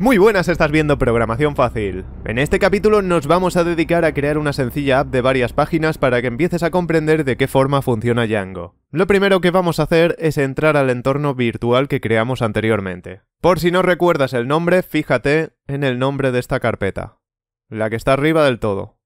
Muy buenas, estás viendo Programación Fácil. En este capítulo nos vamos a dedicar a crear una sencilla app de varias páginas para que empieces a comprender de qué forma funciona Django. Lo primero que vamos a hacer es entrar al entorno virtual que creamos anteriormente. Por si no recuerdas el nombre, fíjate en el nombre de esta carpeta, la que está arriba del todo.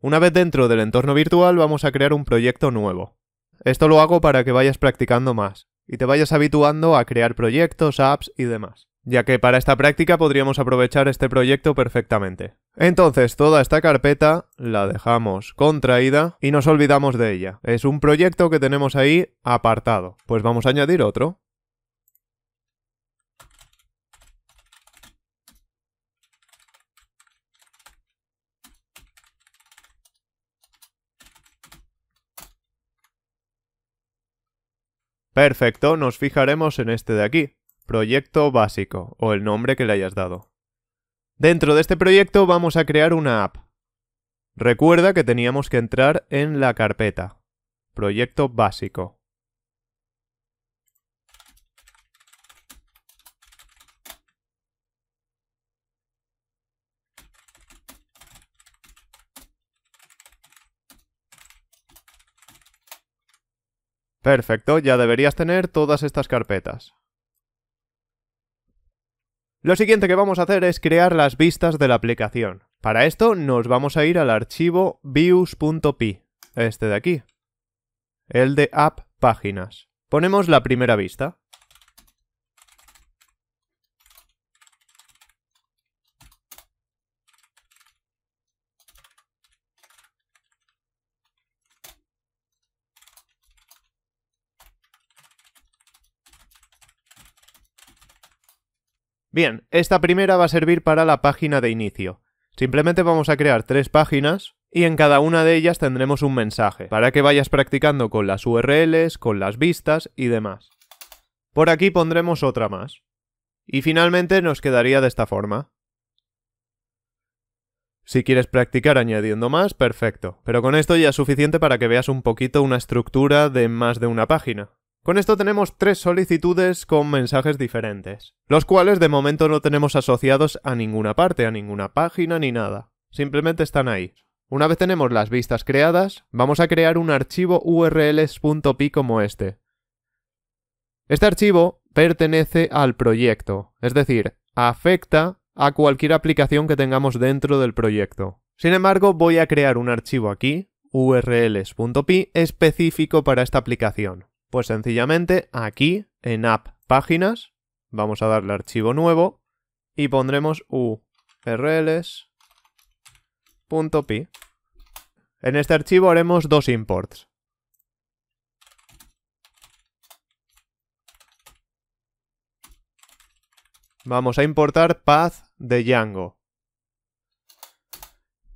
Una vez dentro del entorno virtual vamos a crear un proyecto nuevo. Esto lo hago para que vayas practicando más y te vayas habituando a crear proyectos, apps y demás, ya que para esta práctica podríamos aprovechar este proyecto perfectamente. Entonces, toda esta carpeta la dejamos contraída y nos olvidamos de ella. Es un proyecto que tenemos ahí apartado. Pues vamos a añadir otro. Perfecto, nos fijaremos en este de aquí, proyecto básico, o el nombre que le hayas dado. Dentro de este proyecto vamos a crear una app. Recuerda que teníamos que entrar en la carpeta, proyecto básico. Perfecto, ya deberías tener todas estas carpetas. Lo siguiente que vamos a hacer es crear las vistas de la aplicación. Para esto nos vamos a ir al archivo views.py, este de aquí, el de app páginas. Ponemos la primera vista. Bien, esta primera va a servir para la página de inicio. Simplemente vamos a crear tres páginas y en cada una de ellas tendremos un mensaje para que vayas practicando con las URLs, con las vistas y demás. Por aquí pondremos otra más. Y finalmente nos quedaría de esta forma. Si quieres practicar añadiendo más, perfecto, pero con esto ya es suficiente para que veas un poquito una estructura de más de una página. Con esto tenemos tres solicitudes con mensajes diferentes, los cuales de momento no tenemos asociados a ninguna parte, a ninguna página ni nada. Simplemente están ahí. Una vez tenemos las vistas creadas, vamos a crear un archivo urls.py como este. Este archivo pertenece al proyecto, es decir, afecta a cualquier aplicación que tengamos dentro del proyecto. Sin embargo, voy a crear un archivo aquí, urls.py, específico para esta aplicación. Pues sencillamente aquí en app páginas vamos a darle archivo nuevo y pondremos urls.py. En este archivo haremos dos imports. Vamos a importar path de Django.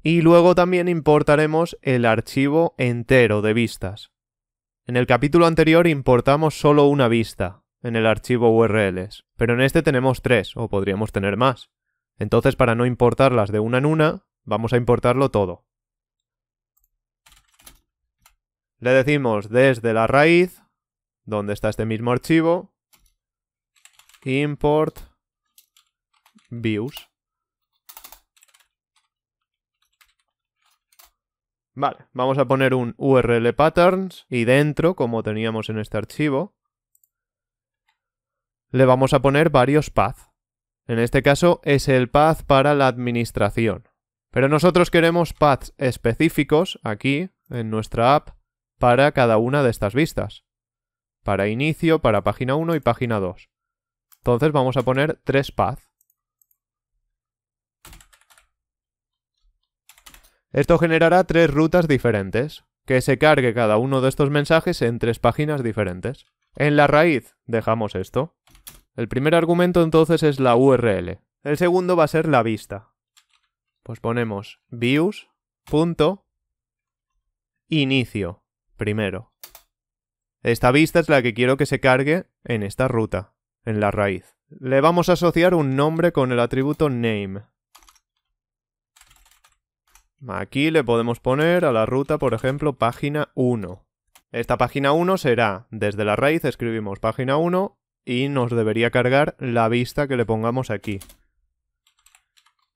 Y luego también importaremos el archivo entero de vistas. En el capítulo anterior importamos solo una vista en el archivo URLs, pero en este tenemos tres, o podríamos tener más. Entonces, para no importarlas de una en una, vamos a importarlo todo. Le decimos desde la raíz, donde está este mismo archivo, import views. Vale, vamos a poner un url patterns y dentro, como teníamos en este archivo, le vamos a poner varios paths. En este caso es el path para la administración. Pero nosotros queremos paths específicos aquí en nuestra app para cada una de estas vistas. Para inicio, para página 1 y página 2. Entonces vamos a poner tres paths. Esto generará tres rutas diferentes, que se cargue cada uno de estos mensajes en tres páginas diferentes. En la raíz dejamos esto. El primer argumento entonces es la URL. El segundo va a ser la vista. Pues ponemos views.inicio primero. Esta vista es la que quiero que se cargue en esta ruta, en la raíz. Le vamos a asociar un nombre con el atributo name. Aquí le podemos poner a la ruta, por ejemplo, página 1. Esta página 1 será, desde la raíz escribimos página 1 y nos debería cargar la vista que le pongamos aquí.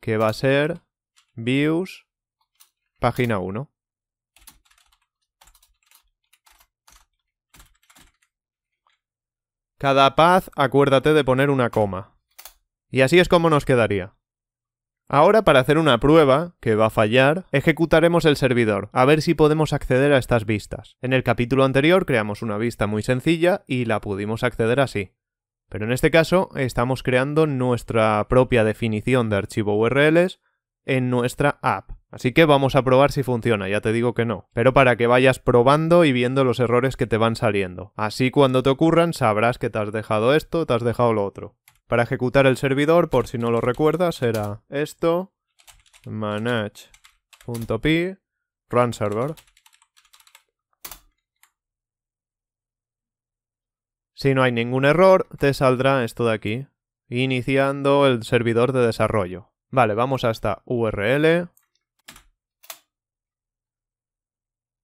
Que va a ser views página 1. Cada path, acuérdate de poner una coma. Y así es como nos quedaría. Ahora para hacer una prueba, que va a fallar, ejecutaremos el servidor, a ver si podemos acceder a estas vistas. En el capítulo anterior creamos una vista muy sencilla y la pudimos acceder así. Pero en este caso estamos creando nuestra propia definición de archivo URLs en nuestra app. Así que vamos a probar si funciona, ya te digo que no. Pero para que vayas probando y viendo los errores que te van saliendo. Así cuando te ocurran sabrás que te has dejado esto, te has dejado lo otro. Para ejecutar el servidor, por si no lo recuerdas, será esto manage.py run server. Si no hay ningún error, te saldrá esto de aquí, iniciando el servidor de desarrollo. Vale, vamos hasta URL.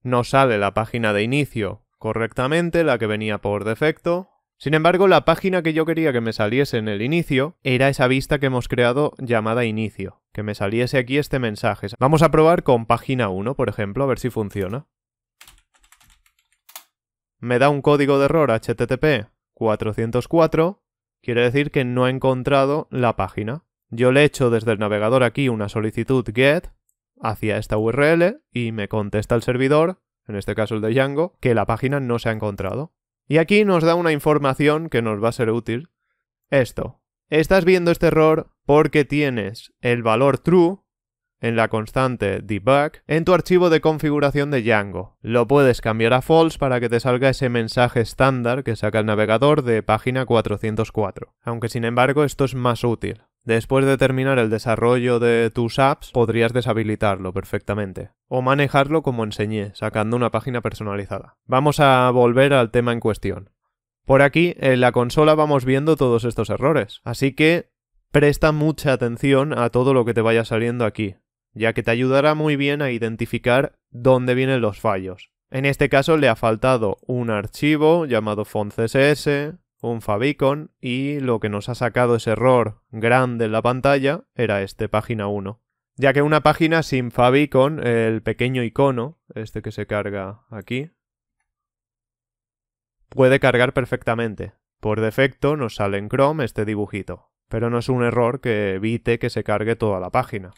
No sale la página de inicio correctamente, la que venía por defecto. Sin embargo, la página que yo quería que me saliese en el inicio era esa vista que hemos creado llamada inicio, que me saliese aquí este mensaje. Vamos a probar con página 1, por ejemplo, a ver si funciona. Me da un código de error HTTP 404, quiere decir que no ha encontrado la página. Yo le echo desde el navegador aquí una solicitud GET hacia esta URL y me contesta el servidor, en este caso el de Django, que la página no se ha encontrado. Y aquí nos da una información que nos va a ser útil. Esto. Estás viendo este error porque tienes el valor true en la constante debug en tu archivo de configuración de Django. Lo puedes cambiar a false para que te salga ese mensaje estándar que saca el navegador de página 404. Aunque sin embargo esto es más útil. Después de terminar el desarrollo de tus apps, podrías deshabilitarlo perfectamente, o manejarlo como enseñé, sacando una página personalizada. Vamos a volver al tema en cuestión. Por aquí, en la consola vamos viendo todos estos errores, así que presta mucha atención a todo lo que te vaya saliendo aquí, ya que te ayudará muy bien a identificar dónde vienen los fallos. En este caso le ha faltado un archivo llamado font.css, un favicon y lo que nos ha sacado ese error grande en la pantalla era este, página 1. Ya que una página sin favicon, el pequeño icono, este que se carga aquí, puede cargar perfectamente. Por defecto nos sale en Chrome este dibujito, pero no es un error que evite que se cargue toda la página.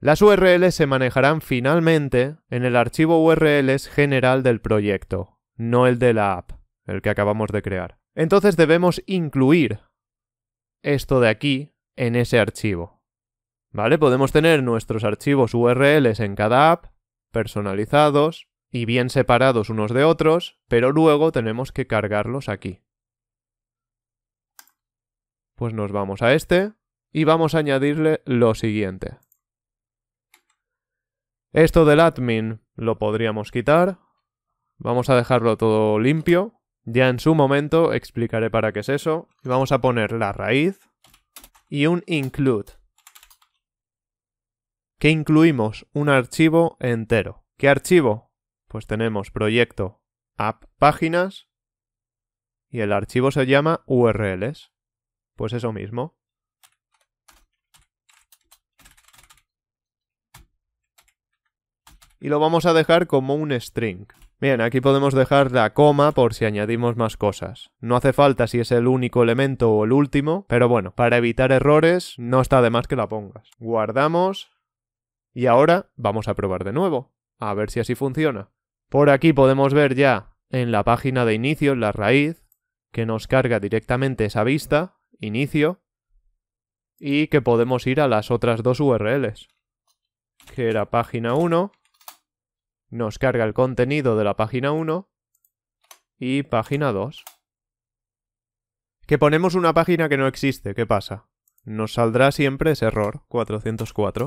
Las URLs se manejarán finalmente en el archivo URLs general del proyecto, no el de la app, el que acabamos de crear. Entonces debemos incluir esto de aquí en ese archivo. ¿Vale? Podemos tener nuestros archivos URLs en cada app, personalizados y bien separados unos de otros, pero luego tenemos que cargarlos aquí. Pues nos vamos a este y vamos a añadirle lo siguiente. Esto del admin lo podríamos quitar. Vamos a dejarlo todo limpio. Ya en su momento explicaré para qué es eso. Y vamos a poner la raíz y un include. Que incluimos un archivo entero. ¿Qué archivo? Pues tenemos proyecto app páginas y el archivo se llama URLs. Pues eso mismo. Y lo vamos a dejar como un string. Bien, aquí podemos dejar la coma por si añadimos más cosas. No hace falta si es el único elemento o el último, pero bueno, para evitar errores no está de más que la pongas. Guardamos y ahora vamos a probar de nuevo, a ver si así funciona. Por aquí podemos ver ya en la página de inicio, en la raíz, que nos carga directamente esa vista, inicio, y que podemos ir a las otras dos URLs, que era página 1 nos carga el contenido de la página 1 y página 2. Que ponemos una página que no existe, ¿qué pasa? Nos saldrá siempre ese error, 404.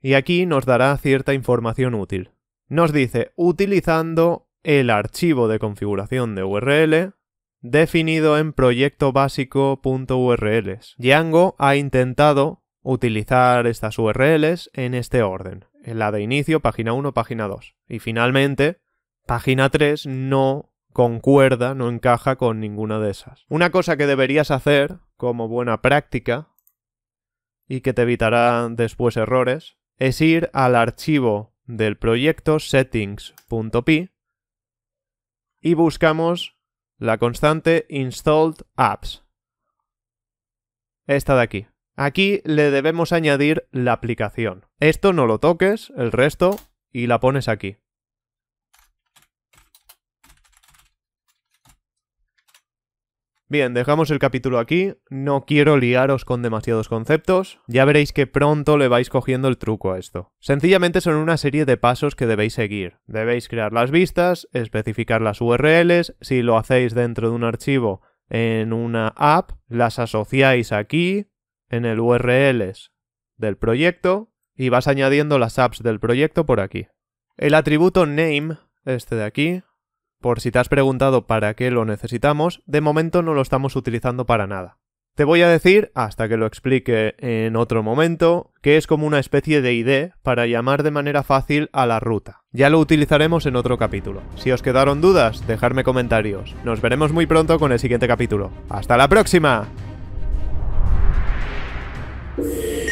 Y aquí nos dará cierta información útil. Nos dice, utilizando el archivo de configuración de URL definido en proyecto Django ha intentado utilizar estas URLs en este orden. Eh, la de inicio, página 1, página 2. Y finalmente, página 3 no concuerda, no encaja con ninguna de esas. Una cosa que deberías hacer como buena práctica y que te evitará después errores es ir al archivo del proyecto settings.py y buscamos la constante installed apps. Esta de aquí. Aquí le debemos añadir la aplicación. Esto no lo toques, el resto, y la pones aquí. Bien, dejamos el capítulo aquí, no quiero liaros con demasiados conceptos, ya veréis que pronto le vais cogiendo el truco a esto. Sencillamente son una serie de pasos que debéis seguir. Debéis crear las vistas, especificar las URLs, si lo hacéis dentro de un archivo en una app, las asociáis aquí, en el URLs del proyecto y vas añadiendo las apps del proyecto por aquí. El atributo name, este de aquí, por si te has preguntado para qué lo necesitamos, de momento no lo estamos utilizando para nada. Te voy a decir, hasta que lo explique en otro momento, que es como una especie de ID para llamar de manera fácil a la ruta. Ya lo utilizaremos en otro capítulo. Si os quedaron dudas, dejadme comentarios. Nos veremos muy pronto con el siguiente capítulo. ¡Hasta la próxima! Música